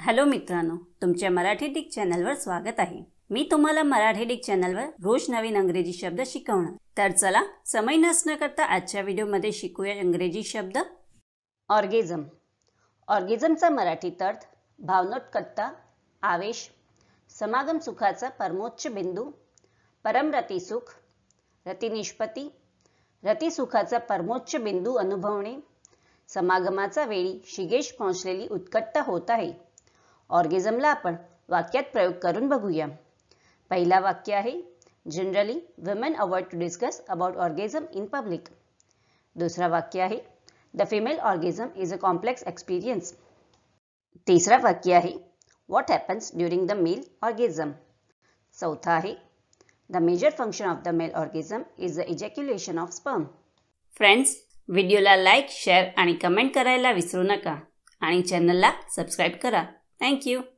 Hello मित्रांनो तुमच्या Marathi Dick चॅनलवर स्वागत आहे मी तुम्हाला मराठी डिक चॅनलवर रोज नवीन अंग्रेजी शब्द शिकवणार तर चला समय नसण्याकरता करता आजच्या व्हिडिओमध्ये शिकूया इंग्रजी शब्द ऑर्गेझम ऑर्गेझमचा मराठीत अर्थ भावनोत्कट्टा आवेश समागम सुखाचा परमोच्च बिंदू परमरती सुख रतिनिष्पत्ती रतिसुखाचा परमोच्च बिंदू अनुभवणे समागमाचा वेळी शिगेश पोहोचलेली उत्कटता होत आहे ऑर्गेझमला आपण वाक्यात प्रयोग करून बघूया पहिला वाक्य आहे generally women avoid to discuss about orgasm in public दुसरा वाक्य आहे the female orgasm is a complex experience तिसरा वाक्य आहे what happens during the male orgasm चौथा आहे the major function of the male orgasm is the ejaculation of sperm friends व्हिडिओला like share आणि कमेंट करायला विसरू नका आणि चॅनलला सबस्क्राईब करा Thank you.